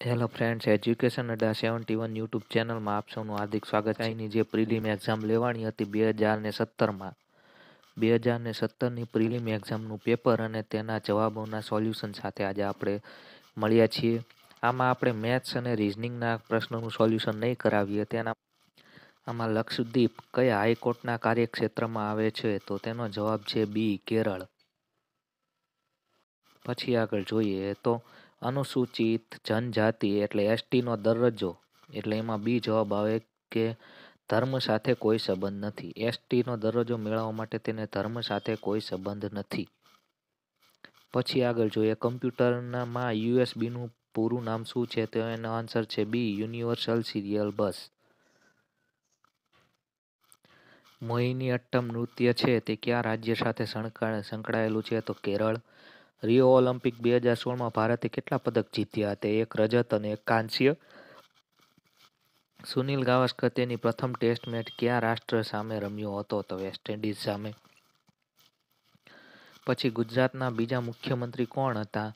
hello friends education Adda seventy one YouTube ચેનલમાં આપ સૌનું હાર્દિક સ્વાગત છે અહીંની જે પ્રિલિમ એક્ઝામ લેવાની હતી બે હજાર ને સત્તરમાં બે હજાર ને સત્તરની પ્રિલિમ એક્ઝામનું પેપર અને તેના જવાબોના સોલ્યુશન સાથે આજે આપણે મળ્યા છીએ આમાં આપણે મેથ્સ અને રિઝનિંગના પ્રશ્નોનું સોલ્યુશન નહીં કરાવીએ તેના આમાં લક્ષદ્વીપ કયા હાઈકોર્ટના કાર્યક્ષેત્રમાં આવે છે તો તેનો જવાબ છે બી કેરળ પછી આગળ જોઈએ તો અનુસૂચિત જનજાતિ એટલે એસટીનો દરજ્જો એટલે એમાં બી જવાબ આવે કે ધર્મ સાથે કોઈ સંબંધ નથી એસટીનો દરજ્જો મેળવવા માટે તેને ધર્મ સાથે કોઈ સંબંધ નથી પછી આગળ જોઈએ કમ્પ્યુટરમાં યુએસબીનું પૂરું નામ શું છે તો એનો આન્સર છે B universal serial bus Mohiniyattam નૃત્ય છે તે કયા રાજ્ય સાથે સંકળાયેલું છે તો કેરળ રિયો ઓલિમ્પિક બે હજાર સોળમાં ભારતે કેટલા પદક જીત્યા તે એક રજત અને એક કાંસ્ય સુનિલ ગાવસ્કર તેની પ્રથમ ટેસ્ટ મેચ કયા રાષ્ટ્ર સામે રમ્યો હતો તો વેસ્ટ ઇન્ડિઝ સામે પછી ગુજરાતના બીજા મુખ્યમંત્રી કોણ હતા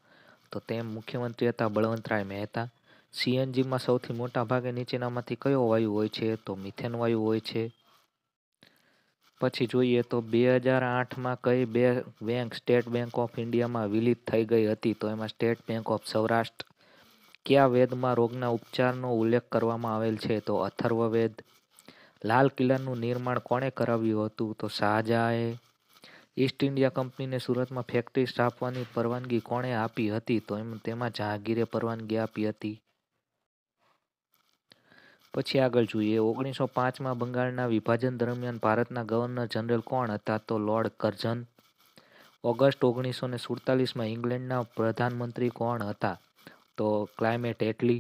તો તેમ મુખ્યમંત્રી હતા બળવંતરાય મહેતા સીએનજીમાં સૌથી મોટા ભાગે નીચેનામાંથી કયો વાયુ હોય છે તો મિથેન વાયુ હોય છે પછી જોઈએ તો બે હજાર આઠમાં કઈ બે બેંક સ્ટેટ બેંક ઓફ ઇન્ડિયામાં વિલીન થઈ ગઈ હતી તો એમાં સ્ટેટ બેંક ઓફ સૌરાષ્ટ્ર કયા વેદમાં રોગના ઉપચારનો ઉલ્લેખ કરવામાં આવેલ છે તો અથર્વવેદ લાલ કિલ્લાનું નિર્માણ કોણે કરાવ્યું હતું તો શાહજહાએ ઈસ્ટ ઇન્ડિયા કંપનીને સુરતમાં ફેક્ટરી સ્થાપવાની પરવાનગી કોણે આપી હતી તો એમ તેમાં જહાંગીરે પરવાનગી આપી હતી પછી આગળ જોઈએ ઓગણીસો પાંચમાં બંગાળના વિભાજન દરમિયાન ભારતના ગવર્નર જનરલ કોણ હતા તો લોર્ડ કરઝન ઓગસ્ટ ઓગણીસો ને સુડતાલીસમાં ઇંગ્લેન્ડના પ્રધાનમંત્રી કોણ હતા તો ક્લાઇમેટ એટલી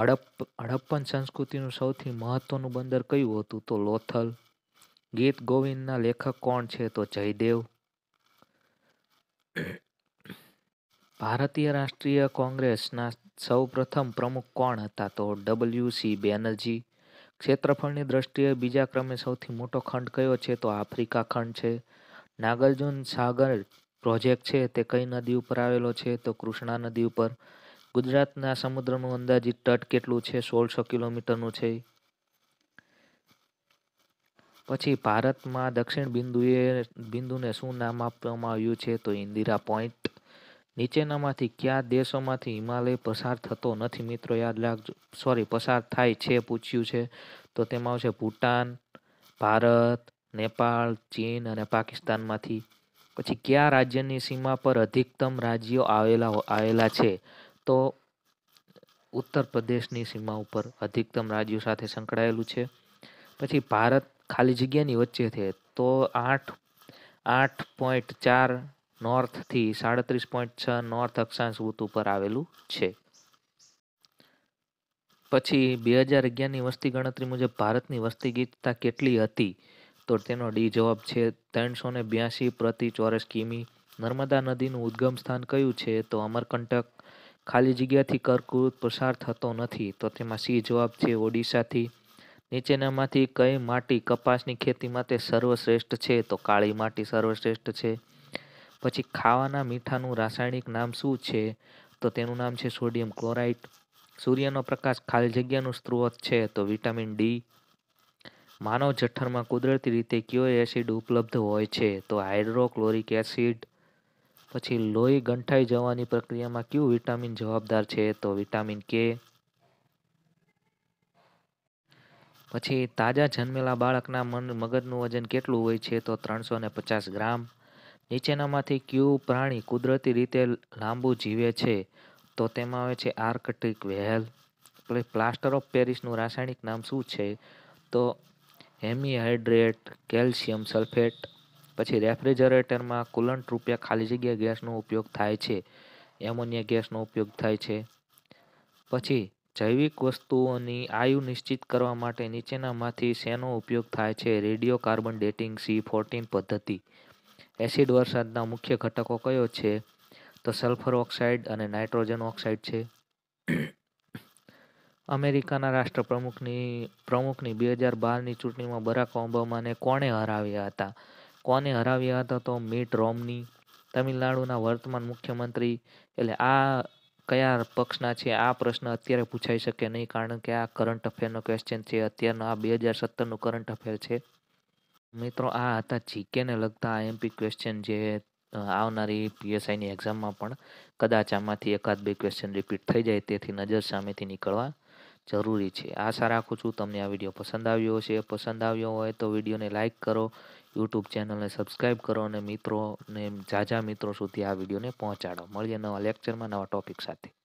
હડપ હડપ્પન સંસ્કૃતિનું સૌથી મહત્ત્વનું બંદર કયું હતું તો લોથલ ગીત ગોવિંદના લેખક કોણ છે તો જયદેવ ભારતીય રાષ્ટ્રીય કોંગ્રેસના સૌપ્રથમ પ્રમુખ કોણ હતા તો ડબલ્યુ સી બેનર્જી ક્ષેત્રફળની દ્રષ્ટિએ બીજા ક્રમે સૌથી મોટો ખંડ કયો છે તો આફ્રિકા ખંડ છે નાગાર્જુન સાગર પ્રોજેક્ટ છે તે કઈ નદી ઉપર આવેલો છે તો કૃષ્ણા નદી ઉપર ગુજરાતના સમુદ્રનું અંદાજિત તટ કેટલું છે સોળસો કિલોમીટરનું છે પછી ભારતમાં દક્ષિણ બિંદુએ બિંદુને શું નામ આપવામાં આવ્યું છે તો ઇન્દિરા પોઈન્ટ નીચેનામાંથી કયા દેશોમાંથી હિમાલય પસાર થતો નથી મિત્રો યાદ રાખજો સોરી પસાર થાય છે પૂછ્યું છે તો તેમાં આવશે ભૂટાન ભારત નેપાળ ચીન અને પાકિસ્તાનમાંથી પછી કયા રાજ્યની સીમા પર અધિકતમ રાજ્યો આવેલા આવેલા છે તો ઉત્તર પ્રદેશની સીમા ઉપર અધિકતમ રાજ્યો સાથે સંકળાયેલું છે પછી ભારત ખાલી જગ્યાની વચ્ચે છે તો આઠ આઠ પોઈન્ટ ચાર નોર્થથી સાડત્રીસ પોઈન્ટ છ નોર્થ અક્ષાંશ વૃત્ત ઉપર આવેલું છે પછી બે હજાર અગિયારની વસ્તી ગણતરી મુજબ ભારતની વસ્તી ગીચતા કેટલી હતી તો તેનો ડી જવાબ છે ત્રણસો ને બ્યાસી પ્રતિ ચોરસ કિમી નર્મદા નદીનું ઉદ્ગમ સ્થાન કયું છે તો અમરકંટક ખાલી જગ્યાથી કર્કવૃત પસાર થતો નથી તો તેમાં સી જવાબ છે ઓડિશાથી નીચેનામાંથી કઈ માટી કપાસની ખેતી માટે સર્વશ્રેષ્ઠ છે તો કાળી માટી સર્વશ્રેષ્ઠ છે પછી ખાવાના મીઠાનું રાસાયણિક નામ શું છે તો તેનું નામ છે સોડિયમ ક્લોરાઇડ સૂર્યનો પ્રકાશ ખાલી જગ્યાનું સ્ત્રોત છે તો વિટામિન ડી માનવ જઠરમાં કુદરતી રીતે કયો એસિડ ઉપલબ્ધ હોય છે તો હાઇડ્રોક્લોરિક એસિડ પછી લોહી ગંઠાઈ જવાની પ્રક્રિયામાં કયું વિટામિન જવાબદાર છે તો વિટામિન કે પછી તાજા જન્મેલા બાળકના મન મગજનું વજન કેટલું હોય છે તો ત્રણસો ને પચાસ ગ્રામ નીચેનામાંથી કયું પ્રાણી કુદરતી રીતે લાંબુ જીવે છે તો તેમાં આવે છે આર્કટિક વ્હેલ પ્લાસ્ટર ઓફ પેરિસનું રાસાયણિક નામ શું છે તો હેમિહાઇડ્રેટ કેલ્શિયમ સલ્ફેટ પછી રેફ્રિજરેટરમાં કુલંટ રૂપિયા ખાલી જગ્યા ગેસનો ઉપયોગ થાય છે એમોનિયા ગેસનો ઉપયોગ થાય છે પછી જૈવિક વસ્તુઓની આયુ નિશ્ચિત કરવા માટે નીચેનામાંથી શેનો ઉપયોગ થાય છે radio carbon dating C fourteen પદ્ધતિ એસિડ વરસાદના મુખ્ય ઘટકો કયો છે તો સલ્ફર ઓક્સાઇડ અને નાઇટ્રોજન ઓક્સાઇડ છે અમેરિકાના રાષ્ટ્રપ્રમુખની પ્રમુખની બે હજાર બારની ચૂંટણીમાં બરાક ઓબામાને કોણે હરાવ્યા હતા કોને હરાવ્યા હતા તો મીટ રોમની તમિલનાડુના વર્તમાન મુખ્યમંત્રી એટલે આ કયા પક્ષના છે આ પ્રશ્ન અત્યારે પૂછાઈ શકે નહીં કારણ કે આ કરંટ અફેરનો ક્વેશ્ચન છે અત્યારનો આ બે હજાર સત્તરનું કરંટ અફેર છે મિત્રો આ હતા જીકેને લગતા એમપી ક્વેશ્ચન જે આવનારી પીએસઆઈની એક્ઝામમાં પણ કદાચ આમાંથી એકાદ બે ક્વેશ્ચન રિપીટ થઈ જાય તેથી નજર સામેથી નીકળવા જરૂરી છે આશા રાખું છું તમને આ વિડીયો પસંદ આવ્યો હશે પસંદ આવ્યો હોય તો વિડીયોને લાઇક કરો યુટ્યુબ ચેનલને સબસ્ક્રાઈબ કરો અને મિત્રોને ઝાઝા મિત્રો સુધી આ વિડીયોને પહોંચાડો મળીએ નવા લેક્ચરમાં નવા ટોપિક સાથે